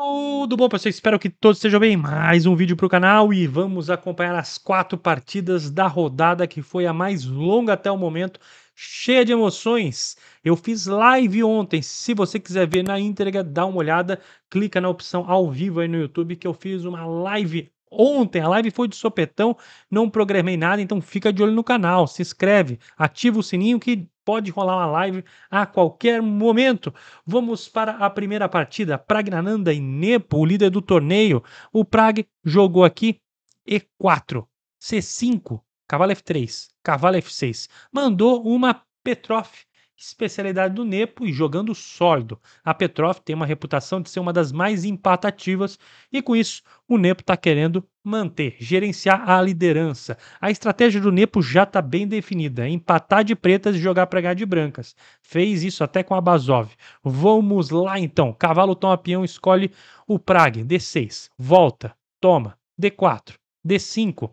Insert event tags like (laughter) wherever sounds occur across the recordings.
Tudo bom, pessoal? Espero que todos estejam bem. Mais um vídeo para o canal e vamos acompanhar as quatro partidas da rodada que foi a mais longa até o momento, cheia de emoções. Eu fiz live ontem. Se você quiser ver na íntegra, dá uma olhada, clica na opção ao vivo aí no YouTube que eu fiz uma live ontem. A live foi de sopetão, não programei nada, então fica de olho no canal, se inscreve, ativa o sininho que pode rolar uma live a qualquer momento. Vamos para a primeira partida, Pragnananda e Nepo, o líder do torneio. O Prag jogou aqui E4, C5, cavalo F3, cavalo F6. Mandou uma Petrof, especialidade do Nepo e jogando sólido. A Petrov tem uma reputação de ser uma das mais empatativas e com isso o Nepo está querendo manter, gerenciar a liderança. A estratégia do Nepo já está bem definida: é empatar de pretas e jogar para ganhar de brancas. Fez isso até com a Basov. Vamos lá então. Cavalo toma peão, escolhe o Prague, D6, volta, toma, D4, D5,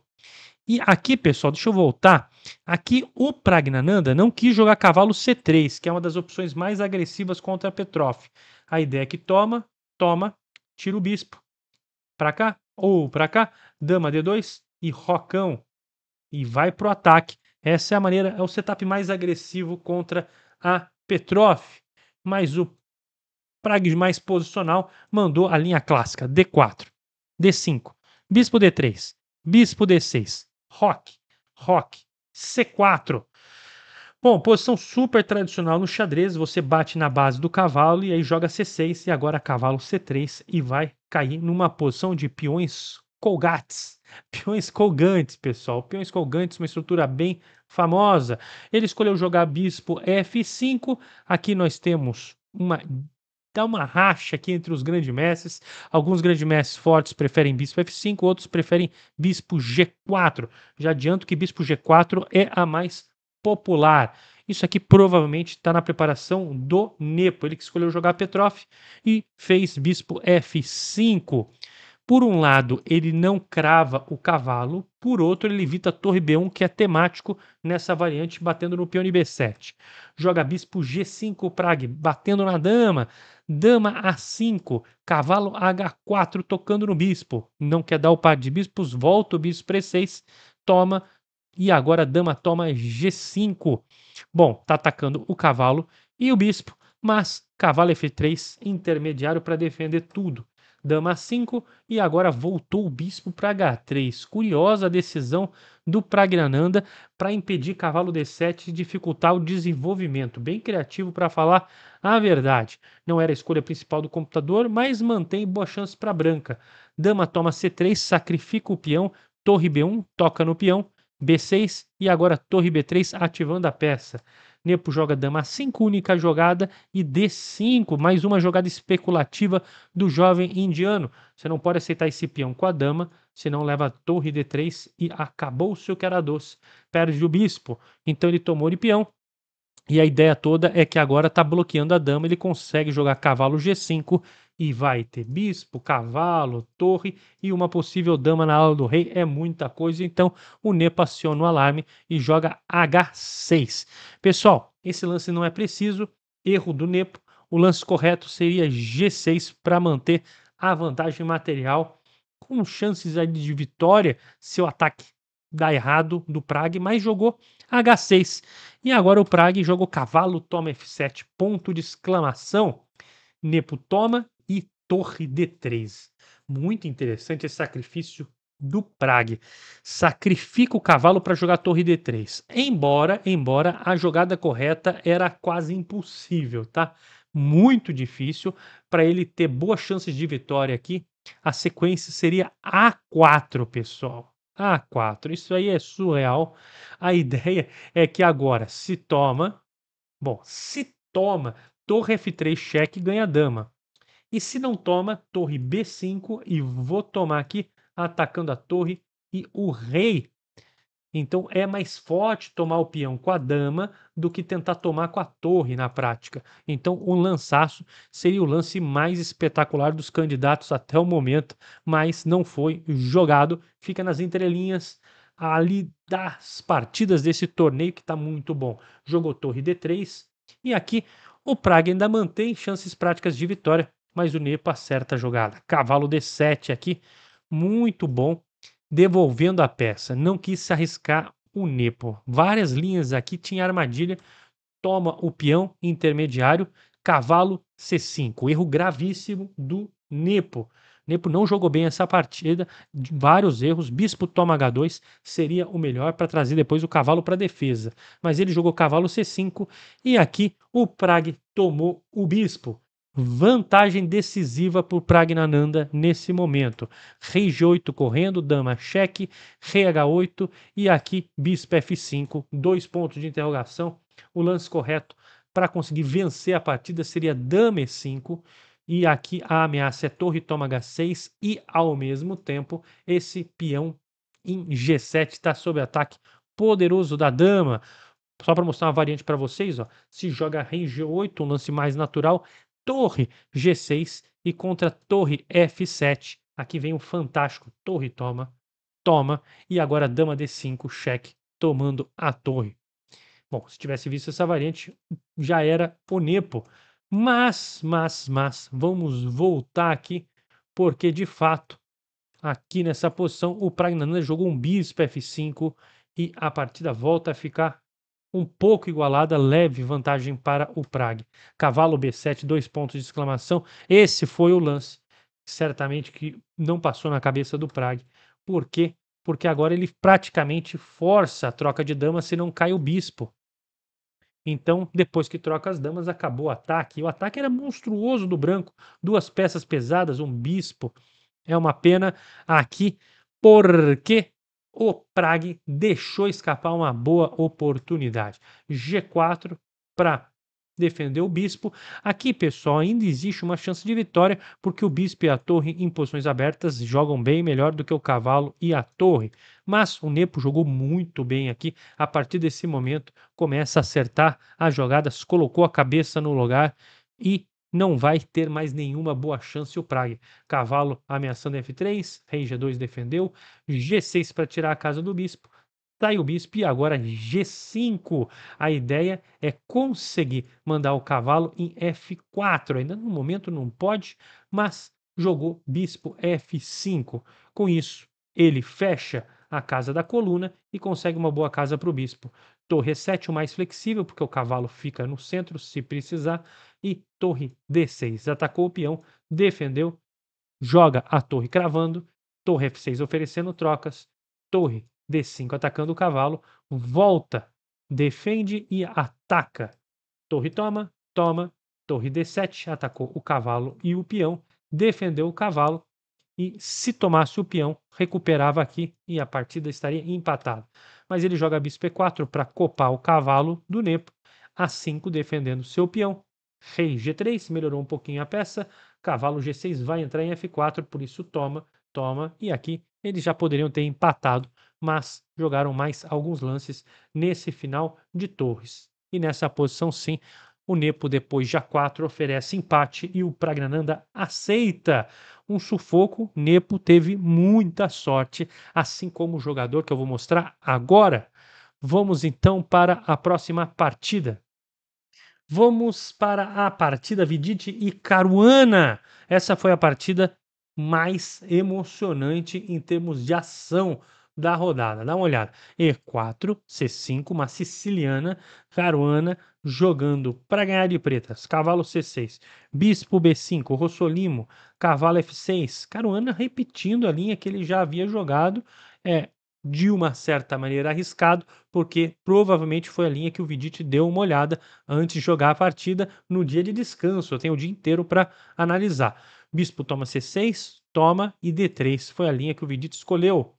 e aqui, pessoal, deixa eu voltar. Aqui o Pragnananda não quis jogar cavalo C3, que é uma das opções mais agressivas contra Petrov. A ideia é que toma, toma, tira o bispo. Para cá ou para cá, dama D2 e rocão e vai pro ataque. Essa é a maneira, é o setup mais agressivo contra a Petrov, mas o Prag mais posicional mandou a linha clássica D4, D5, bispo D3, bispo D6, rock, rock, C4. Bom, posição super tradicional no xadrez, você bate na base do cavalo e aí joga C6 e agora cavalo C3 e vai cair numa posição de peões colgates. (laughs) Peões colgantes, pessoal. Peões colgantes, uma estrutura bem famosa. Ele escolheu jogar bispo F5. Aqui nós temos uma dá uma racha aqui entre os grandes mestres. Alguns grandes mestres fortes preferem bispo F5, outros preferem bispo G4. Já adianto que bispo G4 é a mais popular. Isso aqui provavelmente está na preparação do Nepo, ele que escolheu jogar Petrov e fez bispo F5. Por um lado, ele não crava o cavalo, por outro, ele evita a torre B1, que é temático nessa variante, batendo no peão de B7. Joga bispo G5, prague, batendo na dama, dama A5, cavalo H4, tocando no bispo. Não quer dar o par de bispos, volta o bispo E6, toma, e agora a dama toma G5. Bom, tá atacando o cavalo e o bispo, mas cavalo F3, intermediário para defender tudo dama A5 e agora voltou o bispo para H3. Curiosa a decisão do Pragrananda para impedir cavalo D7 e dificultar o desenvolvimento. Bem criativo para falar a verdade. Não era a escolha principal do computador, mas mantém boas chances para branca. Dama toma C3, sacrifica o peão, torre B1, toca no peão, B6 e agora torre B3 ativando a peça. Nepo joga dama A5, única jogada, e D5, mais uma jogada especulativa do jovem indiano. Você não pode aceitar esse peão com a dama, senão leva a torre D3 e acabou o seu que era doce. Perde o bispo. Então ele tomou de peão, e a ideia toda é que agora está bloqueando a dama, ele consegue jogar cavalo G5 e vai ter bispo, cavalo, torre e uma possível dama na ala do rei, é muita coisa. Então o Nepo aciona o alarme e joga H6. Pessoal, esse lance não é preciso, erro do Nepo. O lance correto seria G6 para manter a vantagem material, com chances de vitória se o ataque dá errado do Prague, mas jogou H6. E agora o Prague joga o cavalo, toma F7, ponto de exclamação. Nepo toma e torre D3. Muito interessante esse sacrifício do Prague. Sacrifica o cavalo para jogar torre D3. Embora, embora a jogada correta era quase impossível, tá? Muito difícil para ele ter boas chances de vitória aqui. A sequência seria A4, pessoal. A4. Ah, Isso aí é surreal. A ideia é que agora se toma. Bom, se toma, torre F3 cheque ganha dama. E se não toma, torre B5 e vou tomar aqui atacando a torre e o rei então é mais forte tomar o peão com a dama do que tentar tomar com a torre na prática. Então o um lançaço seria o lance mais espetacular dos candidatos até o momento, mas não foi jogado. Fica nas entrelinhas ali das partidas desse torneio que está muito bom. Jogou torre D3 e aqui o Praga ainda mantém chances práticas de vitória, mas o Nepo acerta a jogada. Cavalo D7 aqui, muito bom devolvendo a peça. Não quis se arriscar o Nepo. Várias linhas aqui tinha armadilha. Toma o peão intermediário, cavalo C5. Erro gravíssimo do Nepo. Nepo não jogou bem essa partida, vários erros. Bispo toma H2 seria o melhor para trazer depois o cavalo para defesa, mas ele jogou cavalo C5 e aqui o Prague tomou o bispo vantagem decisiva para o Pragnananda nesse momento. Rei G8 correndo, dama cheque, rei H8 e aqui bispo F5, dois pontos de interrogação. O lance correto para conseguir vencer a partida seria dama E5 e aqui a ameaça é torre toma H6 e ao mesmo tempo esse peão em G7 está sob ataque poderoso da dama. Só para mostrar uma variante para vocês, ó, se joga rei G8, um lance mais natural, torre G6 e contra torre F7. Aqui vem o um fantástico torre toma, toma e agora dama D5 cheque tomando a torre. Bom, se tivesse visto essa variante já era ponepo. Mas, mas, mas, vamos voltar aqui porque de fato aqui nessa posição o Pragnananda jogou um bispo F5 e a partida volta a ficar um pouco igualada, leve vantagem para o Prague. Cavalo B7, dois pontos de exclamação. Esse foi o lance, certamente que não passou na cabeça do Prague. Por quê? Porque agora ele praticamente força a troca de damas se não cai o bispo. Então, depois que troca as damas, acabou o ataque. o ataque era monstruoso do branco. Duas peças pesadas, um bispo. É uma pena aqui, porque o Prague deixou escapar uma boa oportunidade. G4 para defender o bispo. Aqui, pessoal, ainda existe uma chance de vitória, porque o bispo e a torre em posições abertas jogam bem melhor do que o cavalo e a torre. Mas o Nepo jogou muito bem aqui. A partir desse momento, começa a acertar as jogadas, colocou a cabeça no lugar e não vai ter mais nenhuma boa chance o Praga. Cavalo ameaçando F3, rei G2 defendeu, G6 para tirar a casa do bispo, sai tá o bispo e agora G5. A ideia é conseguir mandar o cavalo em F4. Ainda no momento não pode, mas jogou bispo F5. Com isso, ele fecha a casa da coluna e consegue uma boa casa para o bispo. Torre 7 o mais flexível, porque o cavalo fica no centro se precisar e torre D6. Atacou o peão, defendeu, joga a torre cravando, torre F6 oferecendo trocas, torre D5 atacando o cavalo, volta, defende e ataca. Torre toma, toma, torre D7 atacou o cavalo e o peão, defendeu o cavalo e se tomasse o peão, recuperava aqui e a partida estaria empatada. Mas ele joga bispo E4 para copar o cavalo do Nepo, A5 defendendo seu peão, Rei G3 melhorou um pouquinho a peça. Cavalo G6 vai entrar em F4, por isso toma, toma. E aqui eles já poderiam ter empatado, mas jogaram mais alguns lances nesse final de torres. E nessa posição, sim, o Nepo, depois de A4, oferece empate e o Pragnananda aceita um sufoco. Nepo teve muita sorte, assim como o jogador que eu vou mostrar agora. Vamos então para a próxima partida. Vamos para a partida Vidite e Caruana. Essa foi a partida mais emocionante em termos de ação da rodada. Dá uma olhada. E4, C5, uma siciliana, Caruana jogando para ganhar de pretas. Cavalo C6, bispo B5, Rossolimo, cavalo F6. Caruana repetindo a linha que ele já havia jogado. É, de uma certa maneira arriscado, porque provavelmente foi a linha que o Vidit deu uma olhada antes de jogar a partida no dia de descanso. Eu tenho o dia inteiro para analisar. Bispo toma C6, toma e D3. Foi a linha que o Vidit escolheu.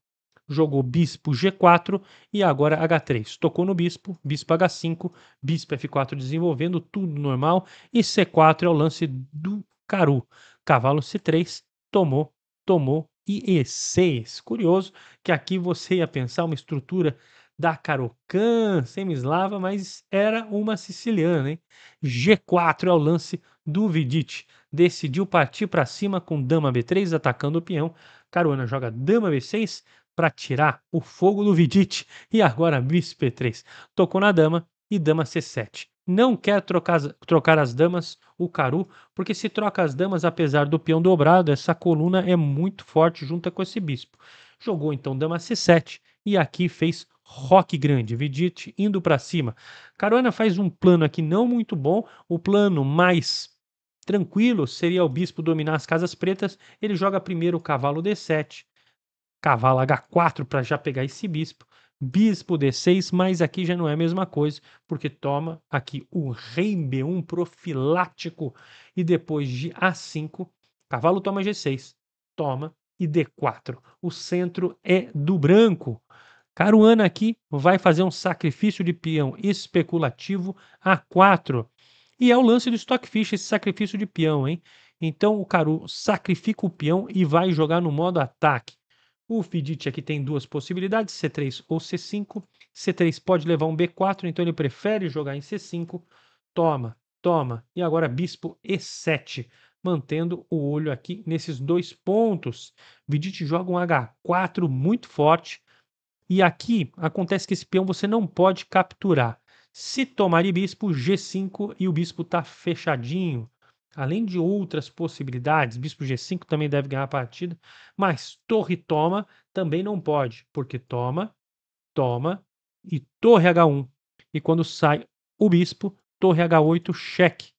Jogou bispo G4 e agora H3. Tocou no bispo, bispo H5, bispo F4 desenvolvendo, tudo normal. E C4 é o lance do Caru. Cavalo C3, tomou, tomou, e 6 Curioso que aqui você ia pensar uma estrutura da Carocan, semislava, mas era uma siciliana, hein? G4 é o lance do Vidic. Decidiu partir para cima com dama B3 atacando o peão. Caruana joga dama B6 para tirar o fogo do Vidic e agora bispo P3. Tocou na dama e dama C7 não quer trocar, trocar as damas, o Caru, porque se troca as damas, apesar do peão dobrado, essa coluna é muito forte junto com esse bispo. Jogou então dama C7 e aqui fez rock grande, Vidite indo para cima. Caruana faz um plano aqui não muito bom, o plano mais tranquilo seria o bispo dominar as casas pretas, ele joga primeiro o cavalo D7, cavalo H4 para já pegar esse bispo bispo D6, mas aqui já não é a mesma coisa, porque toma aqui o rei B1 profilático e depois de A5, cavalo toma G6, toma e D4. O centro é do branco. Caruana aqui vai fazer um sacrifício de peão especulativo A4. E é o lance do Stockfish, esse sacrifício de peão, hein? Então o Caru sacrifica o peão e vai jogar no modo ataque. O Fidit aqui tem duas possibilidades, C3 ou C5. C3 pode levar um B4, então ele prefere jogar em C5. Toma, toma. E agora bispo E7, mantendo o olho aqui nesses dois pontos. Vidit joga um H4 muito forte. E aqui acontece que esse peão você não pode capturar. Se tomar e bispo, G5 e o bispo está fechadinho além de outras possibilidades, bispo G5 também deve ganhar a partida, mas torre toma também não pode, porque toma, toma e torre H1. E quando sai o bispo, torre H8 cheque.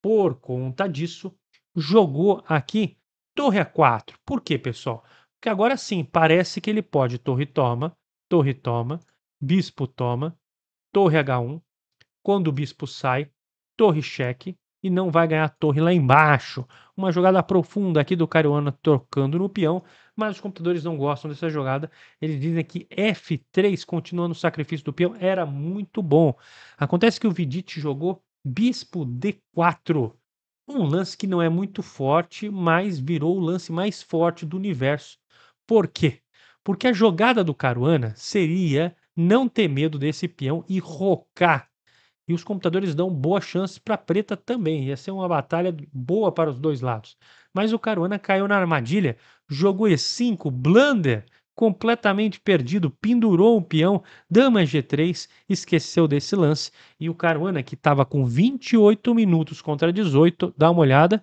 Por conta disso, jogou aqui torre A4. Por quê, pessoal? Porque agora sim, parece que ele pode torre toma, torre toma, bispo toma, torre H1. Quando o bispo sai, torre cheque e não vai ganhar a torre lá embaixo. Uma jogada profunda aqui do Caruana trocando no peão, mas os computadores não gostam dessa jogada. Eles dizem que F3, continuando o sacrifício do peão, era muito bom. Acontece que o Vidit jogou bispo D4. Um lance que não é muito forte, mas virou o lance mais forte do universo. Por quê? Porque a jogada do Caruana seria não ter medo desse peão e rocar e os computadores dão boa chance para preta também. Ia ser uma batalha boa para os dois lados. Mas o Caruana caiu na armadilha, jogou E5, blunder, completamente perdido, pendurou o peão, dama G3, esqueceu desse lance. E o Caruana, que estava com 28 minutos contra 18, dá uma olhada,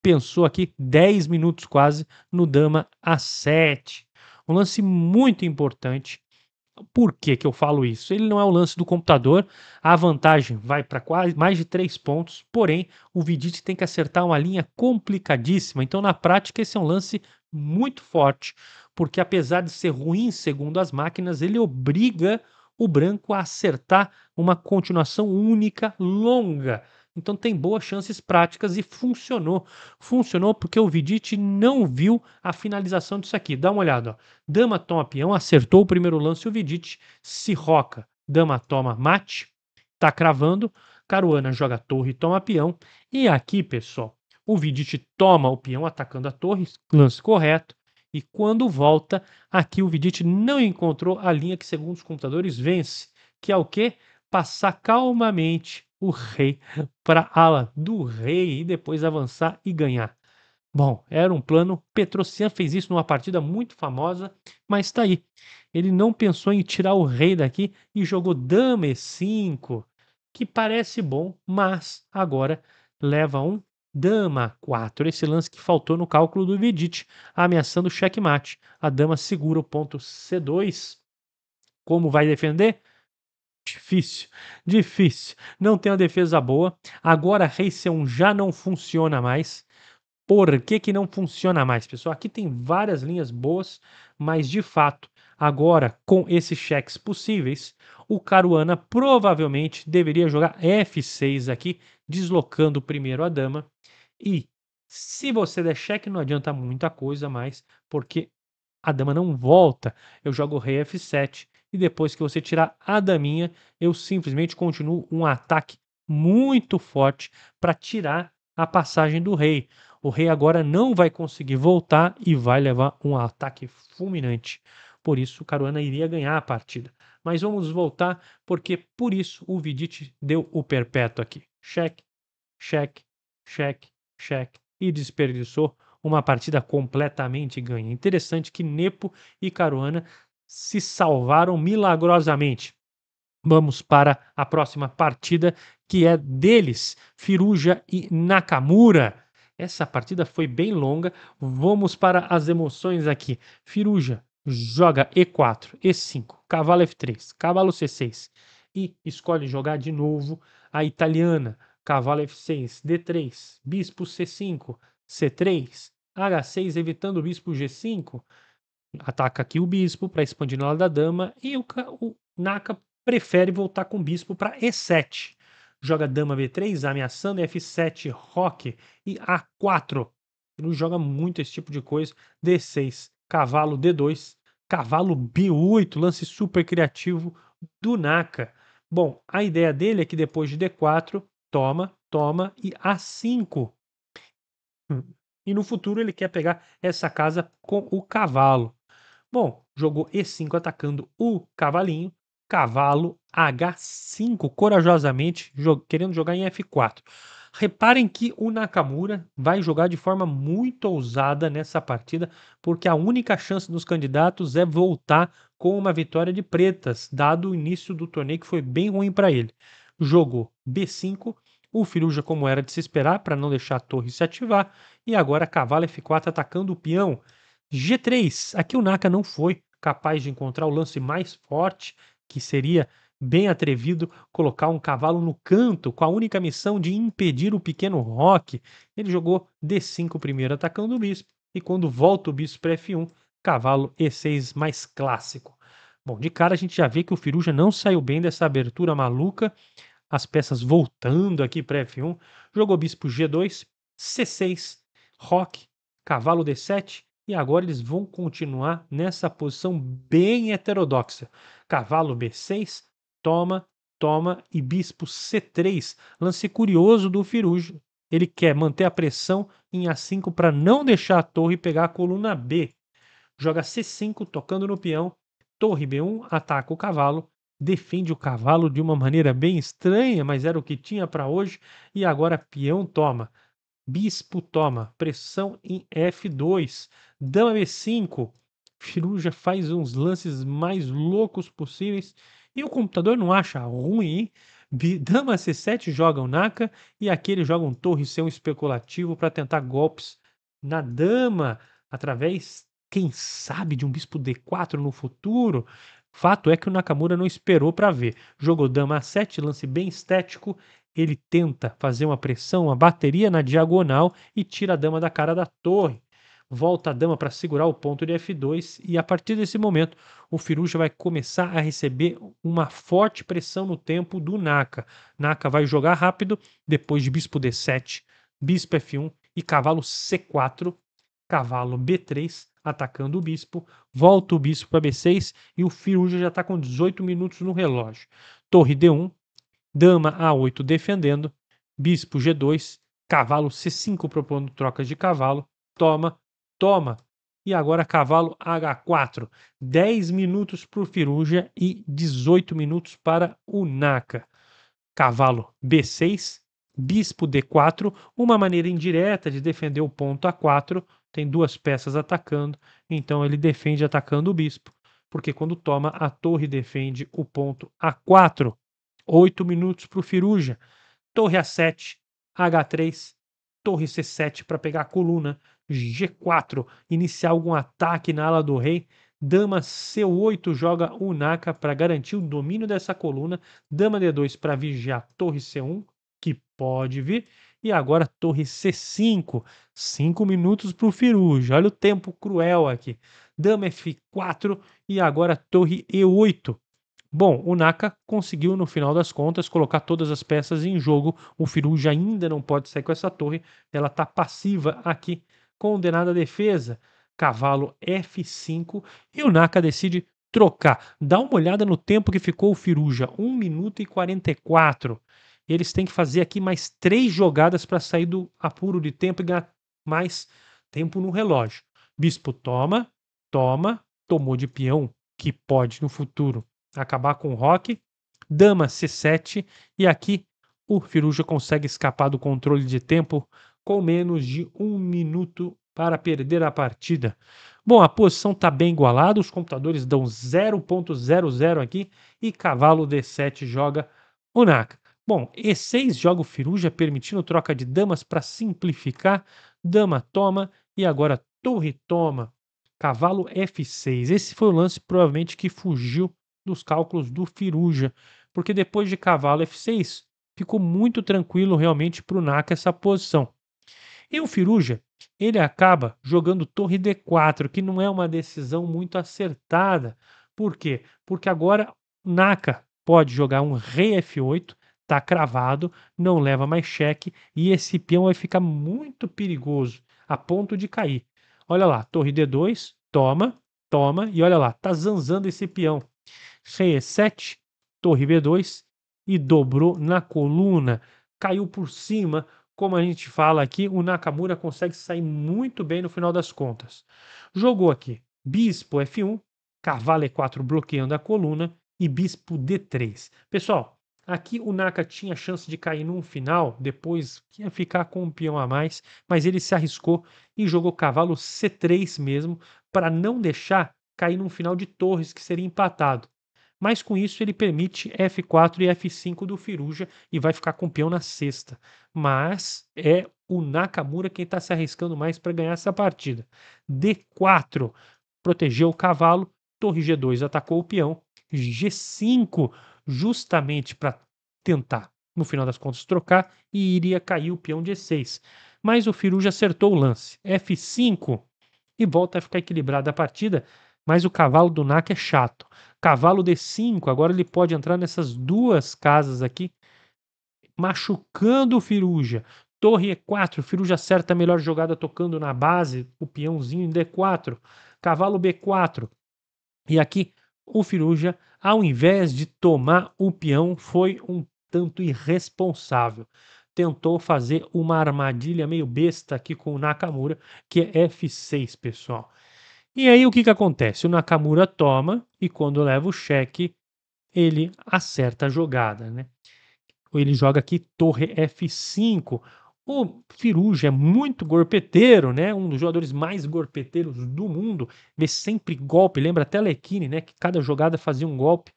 pensou aqui 10 minutos quase no dama A7. Um lance muito importante por que, que eu falo isso? Ele não é o lance do computador, a vantagem vai para quase mais de três pontos, porém o Vidit tem que acertar uma linha complicadíssima. Então, na prática, esse é um lance muito forte, porque apesar de ser ruim segundo as máquinas, ele obriga o branco a acertar uma continuação única longa então tem boas chances práticas e funcionou. Funcionou porque o Vidit não viu a finalização disso aqui. Dá uma olhada. Ó. Dama toma peão, acertou o primeiro lance o Vidit se roca. Dama toma mate, tá cravando. Caruana joga torre e toma peão. E aqui, pessoal, o Vidit toma o peão atacando a torre, lance correto. E quando volta, aqui o Vidit não encontrou a linha que, segundo os computadores, vence, que é o quê? Passar calmamente o rei para a ala do rei e depois avançar e ganhar. Bom, era um plano. Petrocian fez isso numa partida muito famosa, mas está aí. Ele não pensou em tirar o rei daqui e jogou dama e5, que parece bom, mas agora leva um dama 4. Esse lance que faltou no cálculo do Vidit, ameaçando o checkmate. A dama segura o ponto C2. Como vai defender? Difícil, difícil. Não tem uma defesa boa. Agora c1 já não funciona mais. Por que, que não funciona mais, pessoal? Aqui tem várias linhas boas, mas de fato, agora com esses cheques possíveis, o Caruana provavelmente deveria jogar F6 aqui, deslocando primeiro a dama. E se você der cheque, não adianta muita coisa mais, porque a dama não volta. Eu jogo rei F7 e depois que você tirar a daminha, eu simplesmente continuo um ataque muito forte para tirar a passagem do rei. O rei agora não vai conseguir voltar e vai levar um ataque fulminante. Por isso, Caruana iria ganhar a partida. Mas vamos voltar, porque por isso o Vidit deu o perpétuo aqui. Cheque, cheque, cheque, cheque. E desperdiçou uma partida completamente ganha. Interessante que Nepo e Caruana se salvaram milagrosamente. Vamos para a próxima partida, que é deles, Firuja e Nakamura. Essa partida foi bem longa. Vamos para as emoções aqui. Firuja joga E4, E5, cavalo F3, cavalo C6 e escolhe jogar de novo a italiana, cavalo F6, D3, bispo C5, C3, H6 evitando o bispo G5, ataca aqui o bispo para expandir na da dama e o, o Naka prefere voltar com o bispo para E7. Joga dama B3, ameaçando F7, roque e A4. Ele joga muito esse tipo de coisa. D6, cavalo D2, cavalo B8, lance super criativo do Naka. Bom, a ideia dele é que depois de D4, toma, toma e A5. Hum. E no futuro ele quer pegar essa casa com o cavalo. Bom, jogou E5 atacando o cavalinho, cavalo H5 corajosamente, jog querendo jogar em F4. Reparem que o Nakamura vai jogar de forma muito ousada nessa partida, porque a única chance dos candidatos é voltar com uma vitória de pretas, dado o início do torneio que foi bem ruim para ele. Jogou B5, o Firuja como era de se esperar para não deixar a torre se ativar, e agora cavalo F4 atacando o peão. G3, aqui o Naka não foi capaz de encontrar o lance mais forte, que seria bem atrevido colocar um cavalo no canto com a única missão de impedir o pequeno Rock. Ele jogou D5 primeiro atacando o bispo e quando volta o bispo para F1, cavalo E6 mais clássico. Bom, de cara a gente já vê que o Firuja não saiu bem dessa abertura maluca, as peças voltando aqui para F1, jogou bispo G2, C6, Rock, cavalo D7 e agora eles vão continuar nessa posição bem heterodoxa. Cavalo B6, toma, toma e bispo C3. Lance curioso do Firujo. Ele quer manter a pressão em A5 para não deixar a torre pegar a coluna B. Joga C5 tocando no peão, torre B1, ataca o cavalo, defende o cavalo de uma maneira bem estranha, mas era o que tinha para hoje e agora peão toma. Bispo toma pressão em F2. Dama B5. Firu já faz uns lances mais loucos possíveis. E o computador não acha ruim, Dama C7 joga o Naka e aqui ele joga um torre seu especulativo para tentar golpes na dama através, quem sabe, de um bispo D4 no futuro. Fato é que o Nakamura não esperou para ver. Jogou dama A7, lance bem estético, ele tenta fazer uma pressão, uma bateria na diagonal e tira a dama da cara da torre. Volta a dama para segurar o ponto de F2 e a partir desse momento o Firuja vai começar a receber uma forte pressão no tempo do Naka. Naka vai jogar rápido, depois de bispo D7, bispo F1 e cavalo C4, cavalo B3, atacando o bispo, volta o bispo para B6 e o Firuja já está com 18 minutos no relógio. Torre D1, dama A8 defendendo, bispo G2, cavalo C5 propondo trocas de cavalo, toma, toma, e agora cavalo H4. 10 minutos para o Firuja e 18 minutos para o Naka. Cavalo B6, bispo D4, uma maneira indireta de defender o ponto A4, tem duas peças atacando, então ele defende atacando o bispo, porque quando toma, a torre defende o ponto A4. 8 minutos para o Firuja. Torre A7, H3, Torre C7 para pegar a coluna. G4, iniciar algum ataque na ala do rei. Dama C8 joga o Naka para garantir o domínio dessa coluna. Dama D2 para vigiar Torre C1, que pode vir. E agora Torre C5. 5 minutos para o Firuja. Olha o tempo cruel aqui. Dama F4 e agora Torre E8. Bom, o Naka conseguiu no final das contas colocar todas as peças em jogo. O Firuja ainda não pode sair com essa torre, ela está passiva aqui. Condenada a defesa, cavalo F5 e o Naka decide trocar. Dá uma olhada no tempo que ficou o Firuja, 1 minuto e 44. E eles têm que fazer aqui mais três jogadas para sair do apuro de tempo e ganhar mais tempo no relógio. Bispo toma, toma, tomou de peão, que pode no futuro acabar com o rock. Dama C7 e aqui o Firuja consegue escapar do controle de tempo com menos de um minuto para perder a partida. Bom, a posição está bem igualada, os computadores dão 0.00 aqui e cavalo D7 joga o Naka. Bom, E6 joga o Firuja, permitindo troca de damas para simplificar. Dama toma e agora torre toma. Cavalo F6. Esse foi o lance provavelmente que fugiu dos cálculos do Firuja, porque depois de cavalo F6, ficou muito tranquilo realmente para o Naka essa posição. E o Firuja, ele acaba jogando torre D4, que não é uma decisão muito acertada. Por quê? Porque agora Naka pode jogar um rei F8, está cravado, não leva mais cheque e esse peão vai ficar muito perigoso, a ponto de cair. Olha lá, torre D2, toma, toma e olha lá, está zanzando esse peão rei E7, torre B2 e dobrou na coluna, caiu por cima. Como a gente fala aqui, o Nakamura consegue sair muito bem no final das contas. Jogou aqui bispo F1, cavalo E4 bloqueando a coluna e bispo D3. Pessoal, aqui o Naka tinha chance de cair num final, depois ia ficar com um peão a mais, mas ele se arriscou e jogou cavalo C3 mesmo para não deixar cair num final de torres que seria empatado mas com isso ele permite F4 e F5 do Firuja e vai ficar com peão na sexta. Mas é o Nakamura quem está se arriscando mais para ganhar essa partida. D4 protegeu o cavalo, torre G2 atacou o peão, G5 justamente para tentar, no final das contas, trocar e iria cair o peão D6. Mas o Firuja acertou o lance. F5 e volta a ficar equilibrada a partida, mas o cavalo do NAC é chato. Cavalo D5, agora ele pode entrar nessas duas casas aqui, machucando o Firuja. Torre E4, o Firuja acerta a melhor jogada tocando na base, o peãozinho em D4. Cavalo B4. E aqui o Firuja, ao invés de tomar o peão, foi um tanto irresponsável. Tentou fazer uma armadilha meio besta aqui com o Nakamura, que é F6, pessoal. E aí o que, que acontece? O Nakamura toma e quando leva o cheque, ele acerta a jogada, né? Ele joga aqui torre F5. O Firuja é muito gorpeteiro, né? Um dos jogadores mais gorpeteiros do mundo. Vê sempre golpe, lembra até Lequine, né? Que cada jogada fazia um golpe.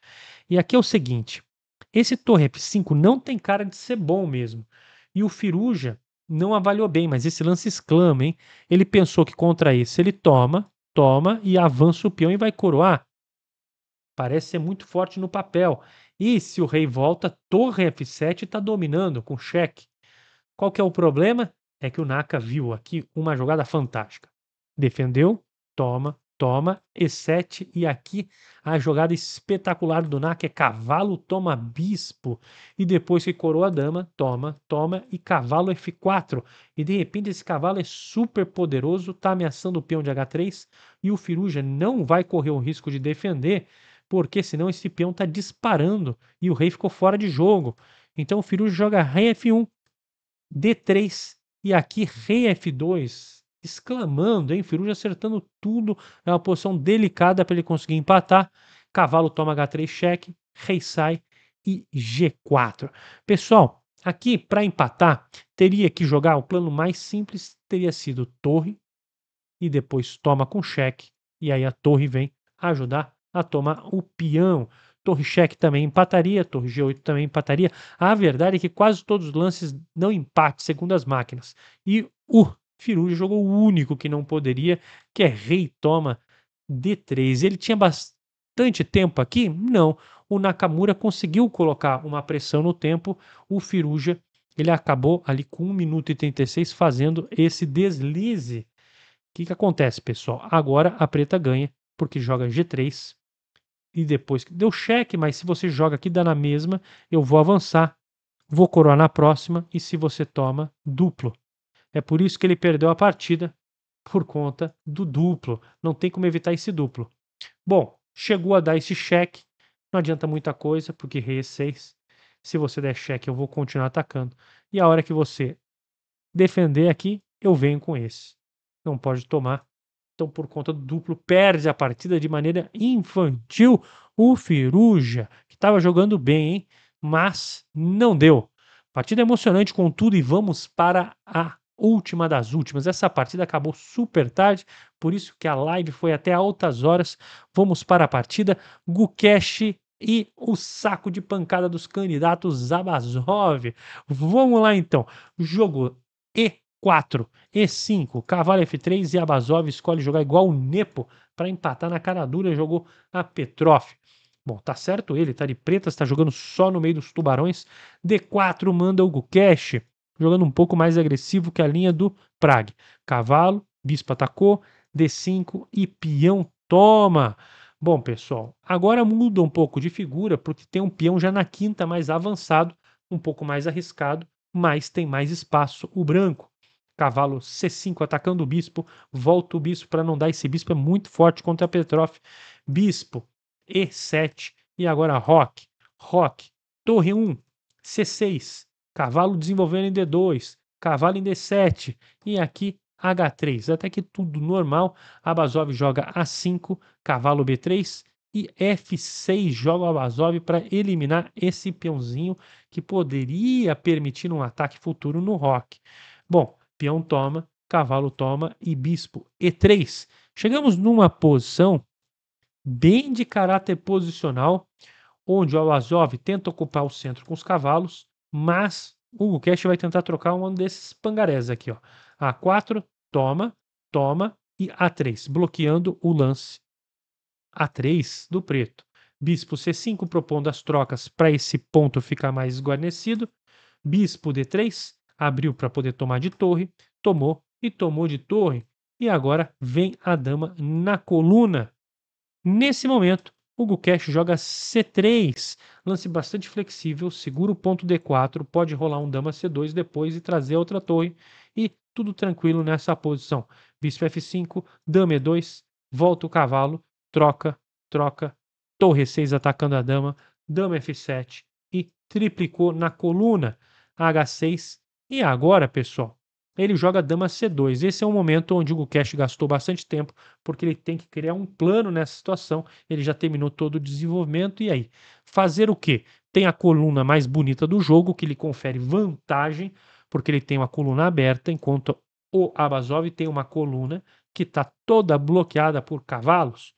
E aqui é o seguinte, esse torre F5 não tem cara de ser bom mesmo. E o Firuja não avaliou bem, mas esse lance exclama, hein? Ele pensou que contra isso ele toma, toma e avança o peão e vai coroar. Parece ser muito forte no papel. E se o rei volta, torre f7 está dominando com cheque. Qual que é o problema? É que o Naka viu aqui uma jogada fantástica. Defendeu, toma, toma E7 e aqui a jogada espetacular do NAC é cavalo toma bispo e depois que coroa a dama, toma, toma e cavalo F4. E de repente esse cavalo é super poderoso, está ameaçando o peão de H3 e o Firuja não vai correr o risco de defender, porque senão esse peão está disparando e o rei ficou fora de jogo. Então o Firuja joga rei F1, D3 e aqui rei F2 exclamando, hein? Firuja acertando tudo. É uma posição delicada para ele conseguir empatar. Cavalo toma H3 cheque, rei sai e G4. Pessoal, aqui para empatar, teria que jogar o plano mais simples, teria sido torre e depois toma com cheque e aí a torre vem ajudar a tomar o peão. Torre cheque também empataria, torre G8 também empataria. A verdade é que quase todos os lances não empatam, segundo as máquinas. E o Firuja jogou o único que não poderia, que é rei toma D3. Ele tinha bastante tempo aqui? Não. O Nakamura conseguiu colocar uma pressão no tempo. O Firuja, ele acabou ali com 1 minuto e 36 fazendo esse deslize. O que, que acontece, pessoal? Agora a preta ganha, porque joga G3. E depois que deu cheque, mas se você joga aqui, dá na mesma. Eu vou avançar, vou coroar na próxima. E se você toma, duplo. É por isso que ele perdeu a partida por conta do duplo. Não tem como evitar esse duplo. Bom, chegou a dar esse cheque. Não adianta muita coisa, porque rei é e6. Se você der cheque, eu vou continuar atacando. E a hora que você defender aqui, eu venho com esse. Não pode tomar. Então, por conta do duplo, perde a partida de maneira infantil o Firuja, que estava jogando bem, hein? mas não deu. Partida emocionante, contudo, e vamos para a última das últimas. Essa partida acabou super tarde, por isso que a live foi até altas horas. Vamos para a partida. Gukesh e o saco de pancada dos candidatos Zabazov. Vamos lá então. Jogo E4, E5, cavalo F3 e Abazov escolhe jogar igual o Nepo para empatar na cara dura, jogou a Petrov. Bom, tá certo ele, tá de pretas, tá jogando só no meio dos tubarões. D4 manda o Gukesh jogando um pouco mais agressivo que a linha do Prague. Cavalo, bispo atacou, D5 e peão toma. Bom, pessoal, agora muda um pouco de figura, porque tem um peão já na quinta mais avançado, um pouco mais arriscado, mas tem mais espaço o branco. Cavalo C5 atacando o bispo, volta o bispo para não dar. Esse bispo é muito forte contra a Petrov. Bispo E7 e agora Roque. Roque, torre 1, C6, cavalo desenvolvendo em D2, cavalo em D7 e aqui H3. Até que tudo normal, Abazov joga A5, cavalo B3 e F6 joga o Abazov para eliminar esse peãozinho que poderia permitir um ataque futuro no rock. Bom, peão toma, cavalo toma e bispo E3. Chegamos numa posição bem de caráter posicional, onde o Abazov tenta ocupar o centro com os cavalos, mas o Cash vai tentar trocar um desses pangarés aqui, ó. A4, toma, toma e A3, bloqueando o lance A3 do preto. Bispo C5 propondo as trocas para esse ponto ficar mais esguarnecido. Bispo D3 abriu para poder tomar de torre, tomou e tomou de torre. E agora vem a dama na coluna. Nesse momento, Hugo Cash joga C3, lance bastante flexível, segura o ponto D4, pode rolar um dama C2 depois e trazer outra torre e tudo tranquilo nessa posição. Bispo F5, dama E2, volta o cavalo, troca, troca, torre 6 atacando a dama, dama F7 e triplicou na coluna H6. E agora, pessoal, ele joga dama c2. Esse é um momento onde o Gukesh gastou bastante tempo, porque ele tem que criar um plano nessa situação. Ele já terminou todo o desenvolvimento, e aí? Fazer o quê? Tem a coluna mais bonita do jogo, que lhe confere vantagem, porque ele tem uma coluna aberta, enquanto o Abazov tem uma coluna que está toda bloqueada por cavalos.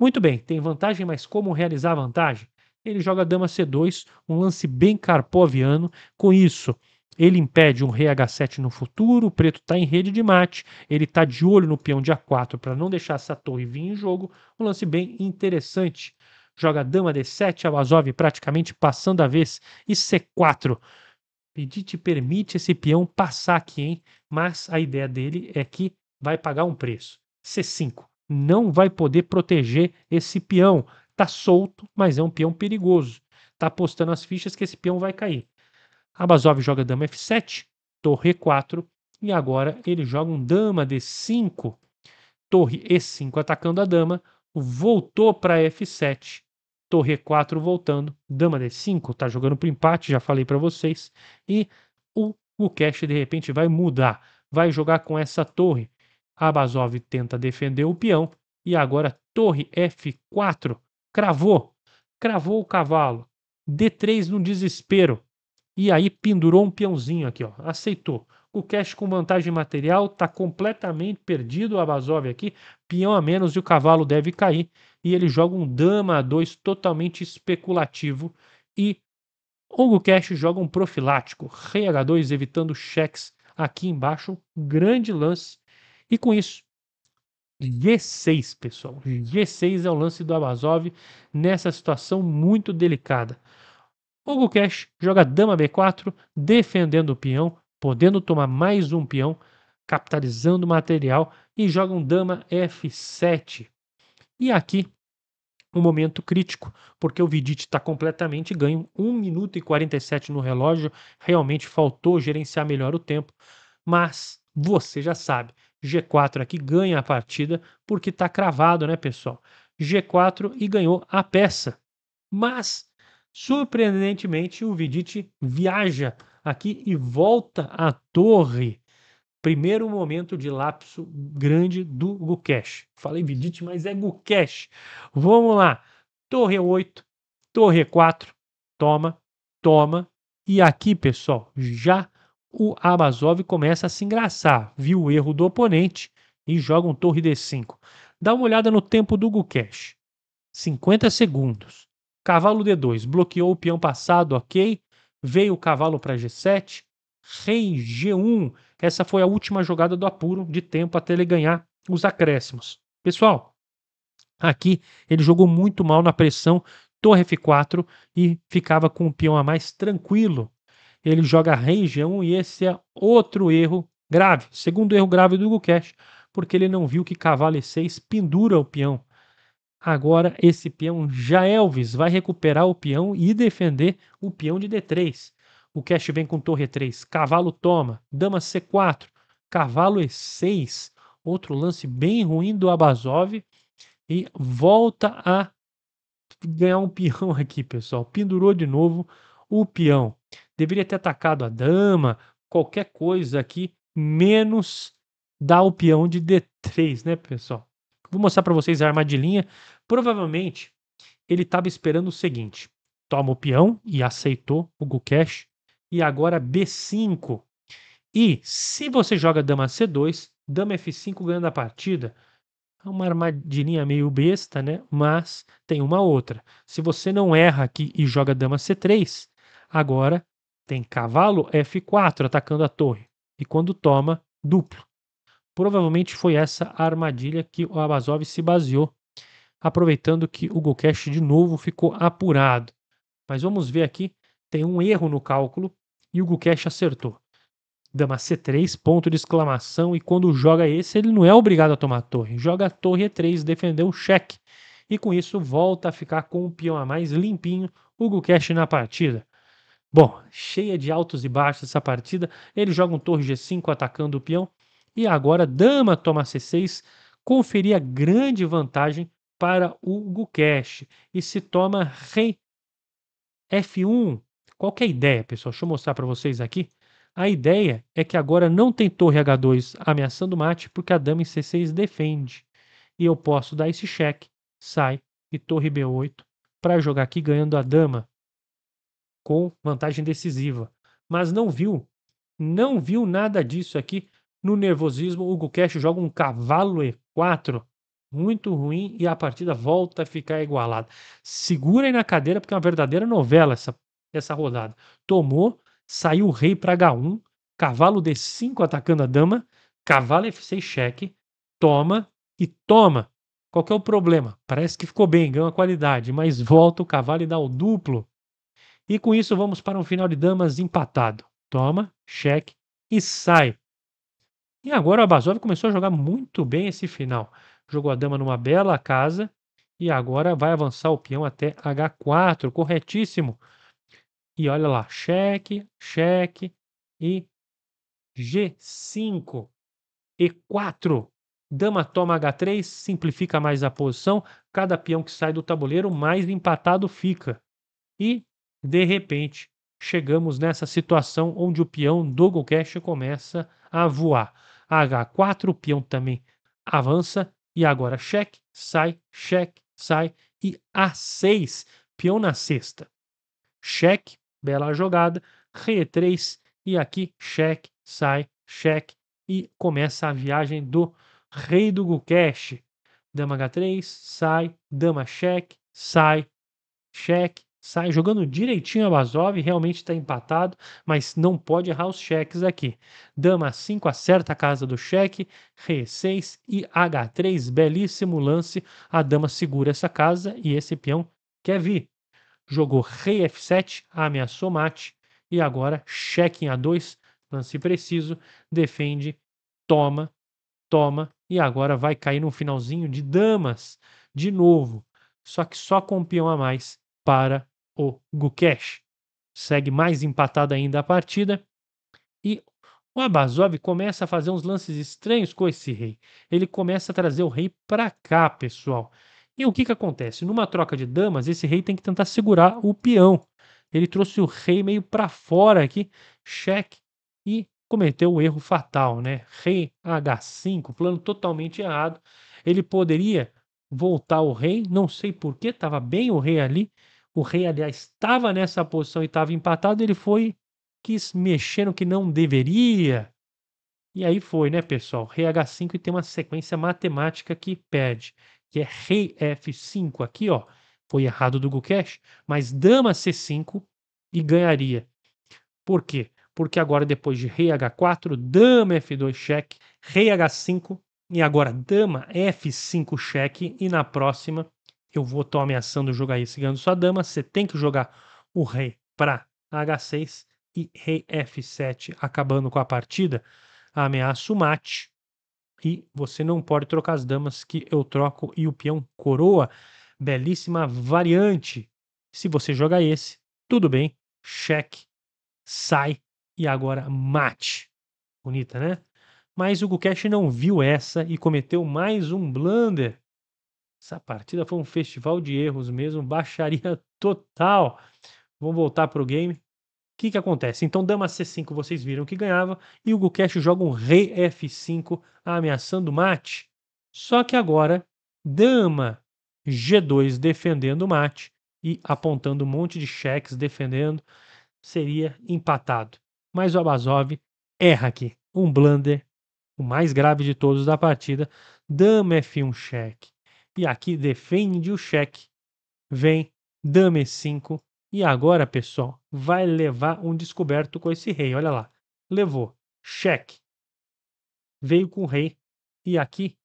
Muito bem, tem vantagem, mas como realizar a vantagem? Ele joga dama c2, um lance bem Karpoviano. Com isso, ele impede um rei H7 no futuro, o preto está em rede de mate, ele está de olho no peão de A4 para não deixar essa torre vir em jogo. Um lance bem interessante. Joga dama D7, Abazov praticamente passando a vez e C4. Pedite permite esse peão passar aqui, hein? Mas a ideia dele é que vai pagar um preço. C5 não vai poder proteger esse peão. Está solto, mas é um peão perigoso. Está apostando as fichas que esse peão vai cair. Abazov joga dama f7, torre e4, e agora ele joga um dama d5, torre e5 atacando a dama, voltou para f7, torre e4 voltando, dama d5, está jogando para empate, já falei para vocês, e o Mukesh de repente vai mudar, vai jogar com essa torre. Abazov tenta defender o peão e agora torre f4, cravou, cravou o cavalo, d3 no desespero, e aí pendurou um peãozinho aqui, ó. Aceitou. O cash com vantagem material está completamente perdido. o Abazov aqui, peão a menos e o cavalo deve cair. E ele joga um dama a dois totalmente especulativo. E Hugo Cash joga um profilático, rei H2 evitando cheques aqui embaixo. Grande lance. E com isso, G6, pessoal. G6 é o lance do Abazov nessa situação muito delicada. O Gukesh joga dama b4, defendendo o peão, podendo tomar mais um peão, capitalizando o material e joga um dama f7. E aqui um momento crítico, porque o Vidit está completamente ganho, 1 minuto e 47 no relógio, realmente faltou gerenciar melhor o tempo, mas você já sabe, G4 aqui é ganha a partida, porque está cravado, né pessoal? G4 e ganhou a peça. Mas Surpreendentemente, o Vidic viaja aqui e volta à torre. Primeiro momento de lapso grande do Gukesh. Falei Vidic, mas é Gukesh. Vamos lá. Torre 8, torre 4, toma, toma. E aqui, pessoal, já o Abazov começa a se engraçar. Viu o erro do oponente e joga um torre D5. Dá uma olhada no tempo do Gukesh. 50 segundos. Cavalo D2, bloqueou o peão passado, ok. Veio o cavalo para G7. Rei G1. Essa foi a última jogada do apuro de tempo até ele ganhar os acréscimos. Pessoal, aqui ele jogou muito mal na pressão torre F4 e ficava com o peão a mais tranquilo. Ele joga rei G1 e esse é outro erro grave, segundo erro grave do Hugo Cash, porque ele não viu que cavalo E6 pendura o peão. Agora esse peão já é Elvis vai recuperar o peão e defender o peão de D3. O cash vem com torre 3 cavalo toma, dama C4, cavalo E6. Outro lance bem ruim do Abazov e volta a ganhar um peão (laughs) aqui, pessoal. Pendurou de novo o peão. Deveria ter atacado a dama, qualquer coisa aqui, menos dar o peão de D3, né, pessoal? Vou mostrar para vocês a armadilha. Provavelmente ele estava esperando o seguinte: toma o peão e aceitou o Gukesh. E agora B5. E se você joga dama C2, dama F5 ganhando a partida. É uma armadilha meio besta, né? Mas tem uma outra. Se você não erra aqui e joga dama C3, agora tem cavalo F4 atacando a torre. E quando toma, duplo. Provavelmente foi essa a armadilha que o Abazov se baseou, aproveitando que o Golcash de novo ficou apurado. Mas vamos ver aqui, tem um erro no cálculo e o Golcash acertou. Dama C3, ponto de exclamação, e quando joga esse, ele não é obrigado a tomar a torre. Joga a torre E3, defendeu o cheque. E com isso volta a ficar com um peão a mais limpinho, o Golcash na partida. Bom, cheia de altos e baixos essa partida. Ele joga um torre G5 atacando o peão e agora dama toma C6 conferia grande vantagem para o Gukesh e se toma rei F1. Qual é a ideia, pessoal? Deixa eu mostrar para vocês aqui. A ideia é que agora não tem torre H2 ameaçando o mate, porque a dama em C6 defende. E eu posso dar esse cheque, sai e torre B8 para jogar aqui ganhando a dama com vantagem decisiva. Mas não viu, não viu nada disso aqui no nervosismo, o Hugo joga um cavalo E4 muito ruim e a partida volta a ficar igualada. aí na cadeira porque é uma verdadeira novela essa, essa rodada. Tomou, saiu o rei para H1, cavalo D5 atacando a dama, cavalo F6 cheque, toma e toma. Qual que é o problema? Parece que ficou bem, ganhou a qualidade, mas volta o cavalo e dá o duplo. E com isso vamos para um final de damas empatado. Toma, cheque e sai. E agora o Abazov começou a jogar muito bem esse final. Jogou a dama numa bela casa e agora vai avançar o peão até H4, corretíssimo. E olha lá, cheque, cheque e G5, E4. Dama toma H3, simplifica mais a posição. Cada peão que sai do tabuleiro, mais empatado fica. E, de repente, chegamos nessa situação onde o peão do Gokesh começa a voar. H4, o peão também avança. E agora cheque, sai, cheque, sai. E A6, peão na sexta. Cheque, bela jogada. re 3 e aqui cheque, sai, cheque. E começa a viagem do rei do Gukesh. Dama H3, sai, dama cheque, sai, cheque, sai jogando direitinho a Bazov, realmente está empatado, mas não pode errar os cheques aqui. Dama 5 acerta a casa do cheque, Re6 e H3, belíssimo lance. A dama segura essa casa e esse peão quer vir. Jogou Rei F7, ameaçou mate e agora cheque em A2, lance preciso, defende, toma, toma e agora vai cair no finalzinho de damas de novo. Só que só com um peão a mais para o Gukesh. Segue mais empatada ainda a partida. E o Abazov começa a fazer uns lances estranhos com esse rei. Ele começa a trazer o rei para cá, pessoal. E o que, que acontece? Numa troca de damas, esse rei tem que tentar segurar o peão. Ele trouxe o rei meio para fora aqui, cheque, e cometeu o um erro fatal, né? Rei H5, plano totalmente errado. Ele poderia voltar o rei, não sei porquê, estava bem o rei ali, o rei, aliás, estava nessa posição e estava empatado, ele foi, quis mexer no que não deveria. E aí foi, né, pessoal? Rei H5 e tem uma sequência matemática que pede, que é rei F5 aqui, ó. Foi errado do Gukesh, mas dama C5 e ganharia. Por quê? Porque agora depois de rei H4, dama F2 cheque, rei H5 e agora dama F5 cheque e na próxima eu vou, tô ameaçando jogar isso ganhando sua dama, você tem que jogar o rei para H6 e rei F7, acabando com a partida, ameaça o mate. E você não pode trocar as damas que eu troco e o peão coroa. Belíssima variante. Se você jogar esse, tudo bem, cheque, sai e agora mate. Bonita, né? Mas o Gukesh não viu essa e cometeu mais um blunder essa partida foi um festival de erros mesmo, baixaria (laughs) total. Vamos voltar pro game. O que, que acontece? Então, dama C5, vocês viram que ganhava, e o Gukesh joga um rei F5, ameaçando o mate. Só que agora, dama G2 defendendo o mate e apontando um monte de cheques defendendo, seria empatado. Mas o Abazov erra aqui, um blunder, o mais grave de todos da partida, dama F1 cheque, e aqui defende o cheque. Vem, dame 5. E agora, pessoal, vai levar um descoberto com esse rei. Olha lá. Levou. Cheque. Veio com o rei. E aqui,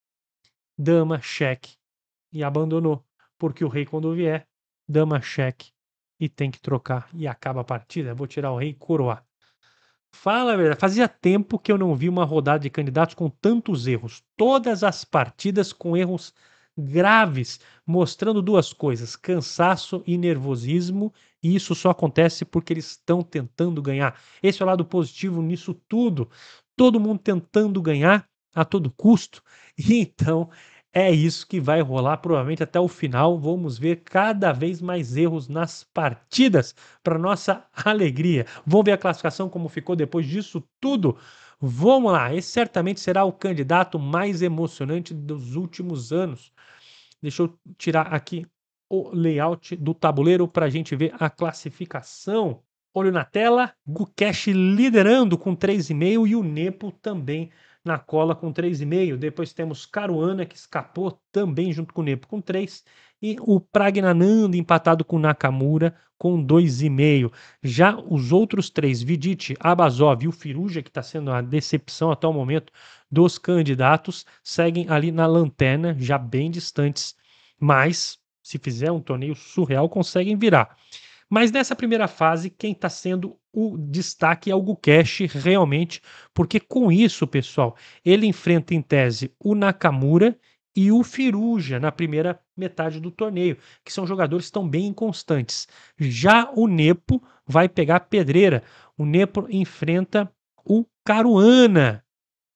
dama, cheque. E abandonou. Porque o rei, quando vier, dama, cheque. E tem que trocar. E acaba a partida. Vou tirar o rei e coroar. Fala a verdade, fazia tempo que eu não vi uma rodada de candidatos com tantos erros. Todas as partidas com erros graves, mostrando duas coisas: cansaço e nervosismo. E isso só acontece porque eles estão tentando ganhar. Esse é o lado positivo nisso tudo. Todo mundo tentando ganhar a todo custo. E (laughs) então é isso que vai rolar provavelmente até o final. Vamos ver cada vez mais erros nas partidas para nossa (laughs) alegria. Vamos ver a classificação como ficou depois disso tudo. Vamos lá, esse certamente será o candidato mais emocionante dos últimos anos. Deixa eu tirar aqui o layout do tabuleiro para a gente ver a classificação. Olho na tela, Gukesh liderando com 3,5 e o Nepo também liderando na cola com 3,5. Depois temos Caruana, que escapou também junto com o Nepo com 3. E o Pragnanando empatado com Nakamura com 2,5. Já os outros três, Vidite, Abazov e o Firuja, que está sendo a decepção até o momento dos candidatos, seguem ali na lanterna, já bem distantes. Mas, se fizer um torneio surreal, conseguem virar. Mas nessa primeira fase, quem está sendo o destaque é o Gukesh realmente, porque com isso, pessoal, ele enfrenta em tese o Nakamura e o Firuja na primeira metade do torneio, que são jogadores tão bem inconstantes. Já o Nepo vai pegar a pedreira. O Nepo enfrenta o Caruana,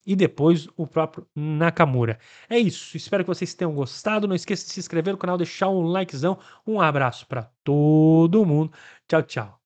e depois o próprio Nakamura. É isso, espero que vocês tenham gostado. Não esqueça de se inscrever no canal, deixar um likezão. Um abraço para todo mundo. Tchau, tchau.